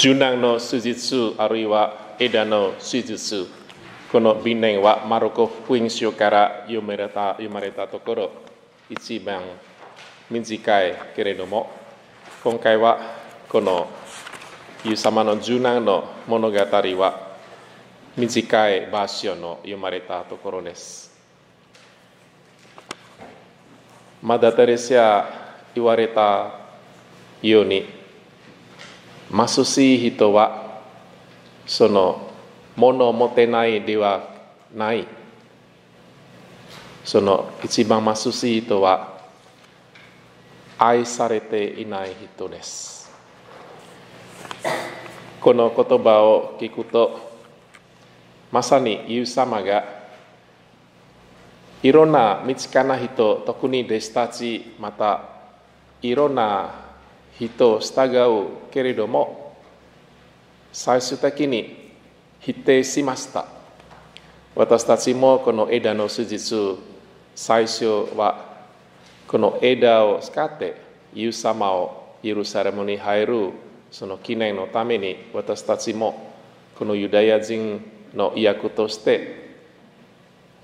柔軟の手術あるいは枝の手術この美年はマルコ福音書から読まれた読まれたところ一番短いけれども今回はこのイエス様の柔軟の物語は短いバ場所の読まれたところですまだテレシア言われたように貧しい人はその物を持てないではないその一番貧しい人は愛されていない人ですこの言葉を聞くとまさにイエス様がいろんな身近な人特に弟子たちまたいろんな人を従うけれども最終的に否定しました私たちもこの枝の手術最初はこの枝を使ってイエス様をイルサレムに入るその記念のために私たちもこのユダヤ人の役として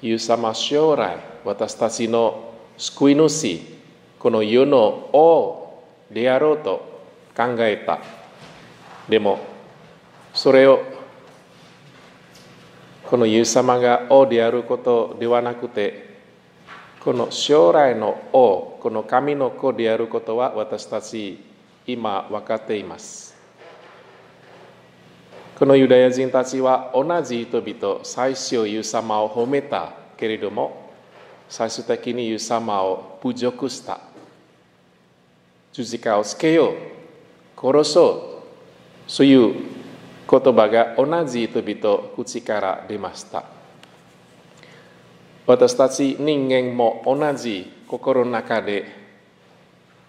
ユー様将来私たちの救い主この世の王でやろうと考えたでもそれをこのイエス様が王であることではなくてこの将来の王この神の子であることは私たち今分かっていますこのユダヤ人たちは同じ人々最初ユー様を褒めたけれども最終的にユー様を侮辱した十字架をつけよう殺そうそういう言葉が同じ人々口から出ました私たち人間も同じ心の中で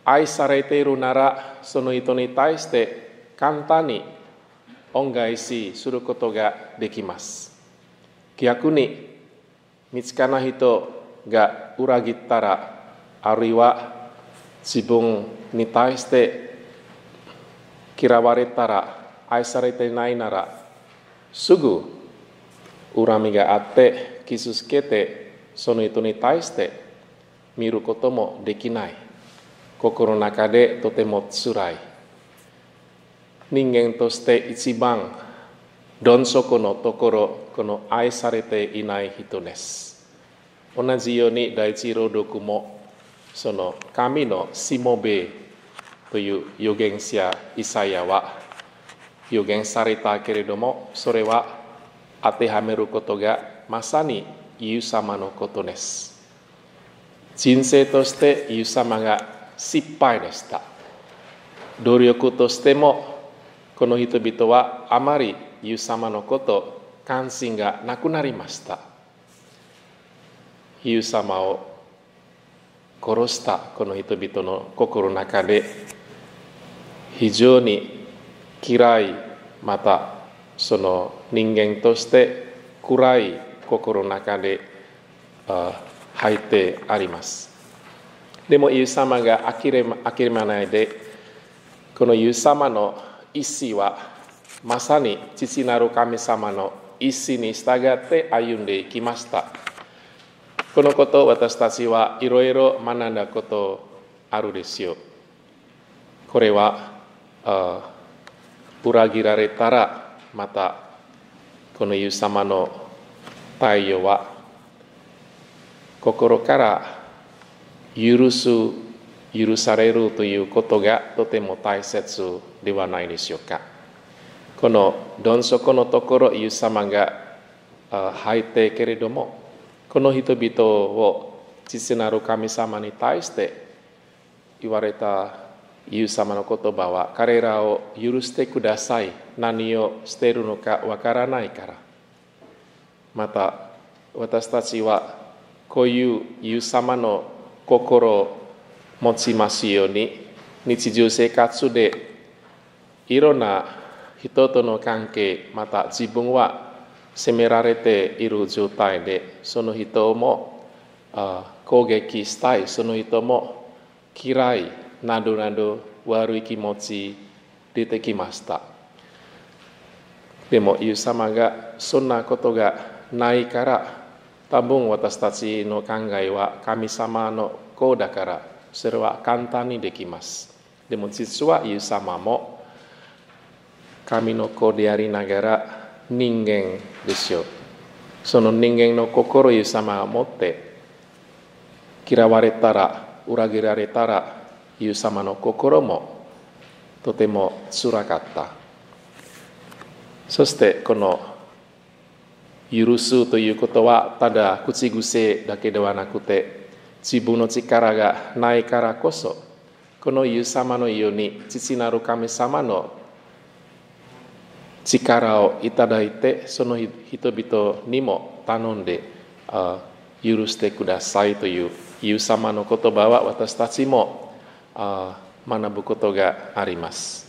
愛されているならその人に対して簡単に恩返しすることができます逆に見つかな人が裏切ったらあるいは自分に対して嫌われたら愛されてないならすぐ恨みがあって傷つけてその人に対して見ることもできない心の中でとてもつらい人間として一番どん底のところこの愛されていない人です同じように第一朗読もその神のしもべという預言者イサヤは預言されたけれどもそれは当てはめることがまさにイエス様のことです人生としてイエス様が失敗でした努力としてもこの人々はあまりイエス様のこと関心がなくなりましたイエス様を殺したこの人々の心の中で非常に嫌いまたその人間として暗い心の中で入ってありますでもイエス様が諦め諦めないでこのイエス様の意思はまさに父なる神様の意思に従って歩んでいきました。このこと私たちはいろいろ学んだことあるですよ。これは裏切られたらまたこのイエス様の太陽は心から許す許されるということがとても大切ではないでしょうかこのどん底のところイエス様が入ってけれどもこの人々を父なる神様に対して言われたイエス様の言葉は彼らを許してください何をしているのかわからないからまた私たちはこういうイエス様の心を持ちますように日常生活でいろんな人との関係また自分は責められている状態でその人も攻撃したいその人も嫌いなどなど悪い気持ち出てきましたでもイエス様がそんなことがないから多分私たちの考えは神様の子だからそれは簡単にできますでも実はイエス様も神の子でありながら人間ですよその人間の心ゆさまを持って嫌われたら裏切られたらゆさまの心もとてもつらかったそしてこの許すということはただ口癖だけではなくて自分の力がないからこそこのイエス様のように父なる神様の力をいただいてその人々にも頼んで許してくださいというイエス様の言葉は私たちも学ぶことがあります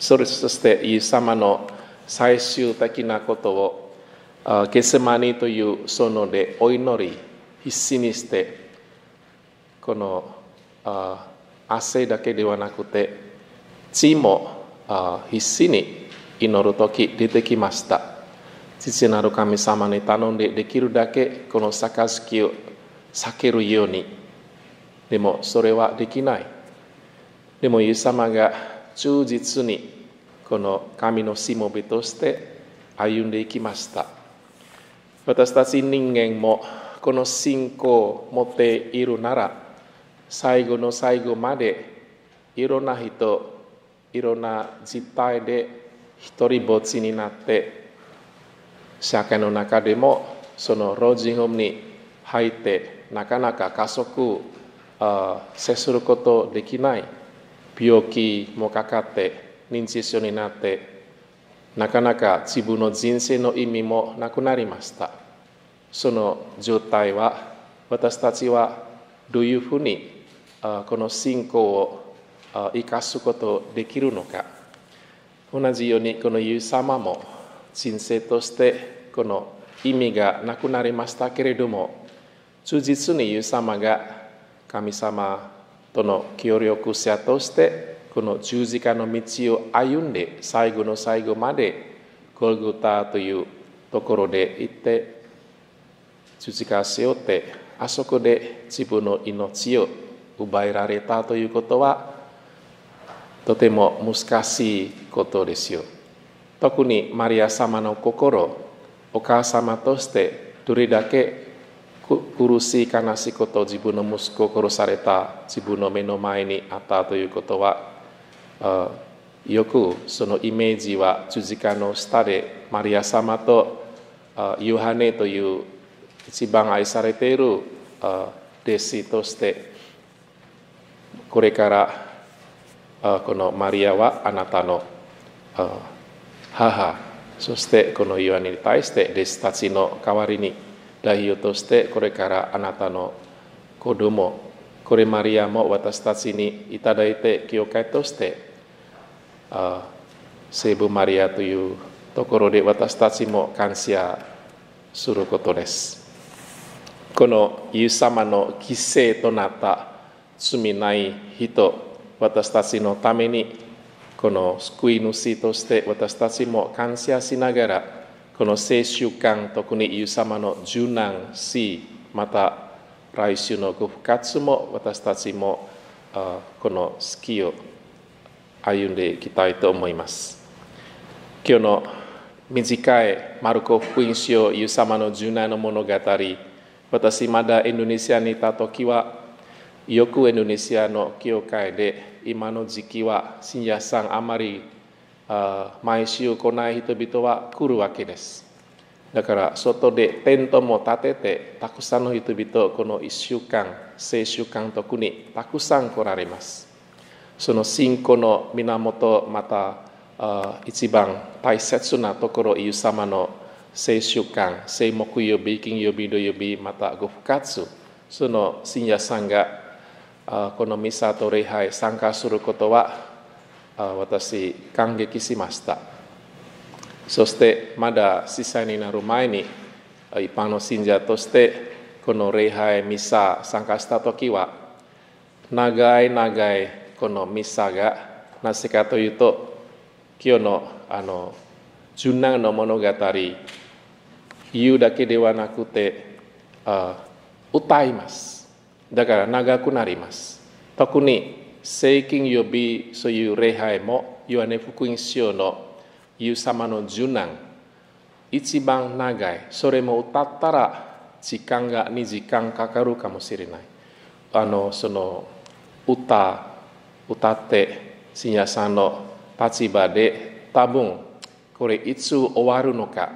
それそしてイエス様の最終的なことをゲセマニというそのでお祈り必死にしてこの汗だけではなくて血も必死に祈る時出てきました父なる神様に頼んでできるだけこの杯を避けるようにでもそれはできないでもイエス様が忠実にこの神のしもべとして歩んでいきました私たち人間もこの信仰を持っているなら最後の最後までいろんな人いろんな実態で一人ぼっちになって社会の中でもその老人ホームに入ってなかなか家族接することできない病気もかかって認知症になってなかなか自分の人生の意味もなくなりましたその状態は私たちはどういうふうにこの信仰を生かすことできるのか同じようにこのユエ様も神聖としてこの意味がなくなりましたけれども忠実にユエ様が神様との協力者としてこの十字架の道を歩んで最後の最後までゴルゴタというところで行って十字架を背負ってあそこで自分の命を奪いられたということはとても難しいことですよ。特にマリア様の心、お母様としてどれだけ苦しい悲しいこと、自分の息子を殺された、自分の目の前にあったということは、よくそのイメージは十字架の下でマリア様とユハネという一番愛されている弟子としてこれからこのマリアはあなたの母そしてこのイワに対して弟子たちの代わりに代表としてこれからあなたの子供これマリアも私たちにいただいて教会として西武マリアというところで私たちも感謝することですこのイエス様の犠牲となった罪ない人私たちのためにこの救い主として私たちも感謝しながらこの聖習慣特にイエス様の柔軟しまた来週のご復活も私たちもこの好きを歩んでいきたいと思います今日の短いマルコ福音書イエス様の柔軟の物語私まだインドネシアにいた時はよくインドネシアの教会で今の時期は信者さんあまりあ毎週来ない人々は来るわけです。だから外でテントも建ててたくさんの人々この1週間青週間特にたくさん来られます。その信仰の源また一番大切なところイエス様の聖週間、聖木曜日、金曜日、土曜日、またご復活、その信者さんがこのミサと礼拝参加することは私感激しましたそしてまだ司祭になる前に一般の信者としてこの礼拝ミサ参加した時は長い長いこのミサがなぜかというと今日のあの柔軟の物語言うだけではなくて歌いますだから長くなります特に聖金予備そういう礼拝もヨハネ福音書のイエ様の受難一番長いそれも歌ったら時間が2時間かかるかもしれないあのその歌歌って信者さんの立場で多分これいつ終わるのか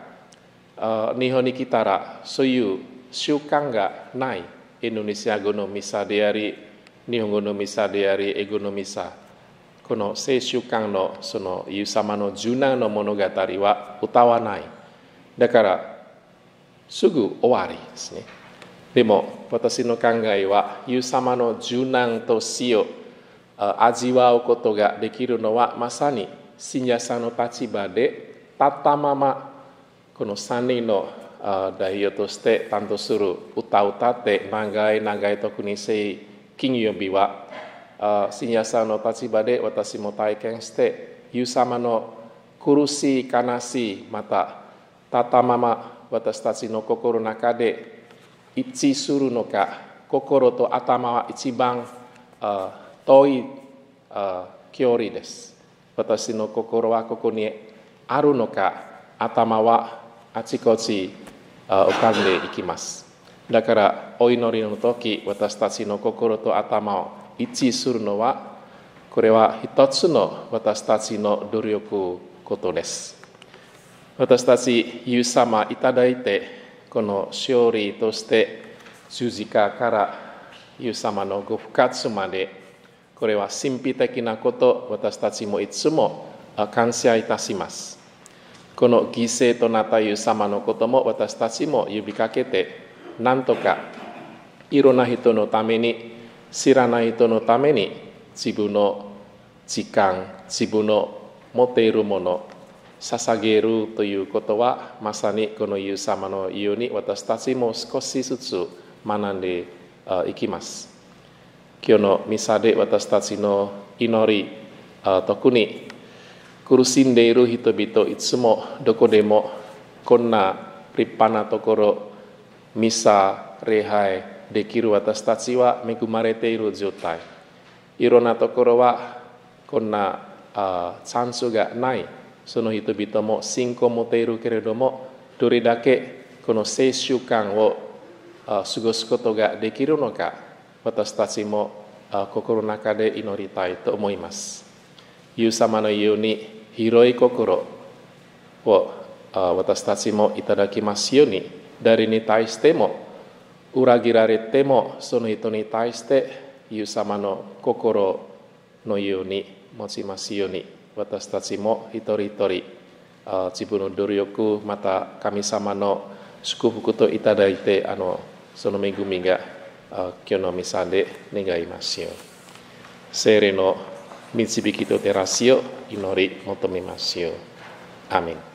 日本に来たらそういう習慣がない Indonesia 語のミサであり、日本語のミサであり、エ語ノミサ。この聖書観のそのイエス様の柔軟の物語は歌わない。だから、すぐ終わりですね。でも、私の考えは、イエス様の柔軟と死を味わうことができるのは、まさに信者さんの立場で、たったまま、この3人のあ代表として担当する歌を歌って長い長い特に金曜日はあ深夜さんの立場で私も体験してイエス様の苦しい悲しいまたたたまま私たちの心の中で一致するのか心と頭は一番あ遠いあ距離です私の心はここにあるのか頭はあちこち浮かんでいきますだからお祈りの時私たちの心と頭を一致するのはこれは一つの私たちの努力ことです私たちユエ様いただいてこの勝利として十字架からイエス様のご復活までこれは神秘的なこと私たちもいつも感謝いたしますこの犠牲となったユ様のことも私たちも呼びかけてなんとかいろんな人のために知らない人のために自分の時間自分の持っているもの捧げるということはまさにこのユ様のように私たちも少しずつ学んでいきます今日のミサで私たちの祈り特に苦しんでいる人々いつもどこでもこんな立派なところミサ礼拝できる私たちは恵まれている状態いろんなところはこんなあチャンスがないその人々も信仰を持っているけれどもどれだけこの青春間を過ごすことができるのか私たちも心の中で祈りたいと思います。イエス様のように広い心を私たちもいただきますように誰に対しても裏切られてもその人に対してイエス様の心のように持ちますように私たちも一人一人自分の努力また神様の祝福といただいてあのその恵みが今日のミサで願いますよ。聖霊の Mitsubishi Terasio, Inori Motomimasio. Amin.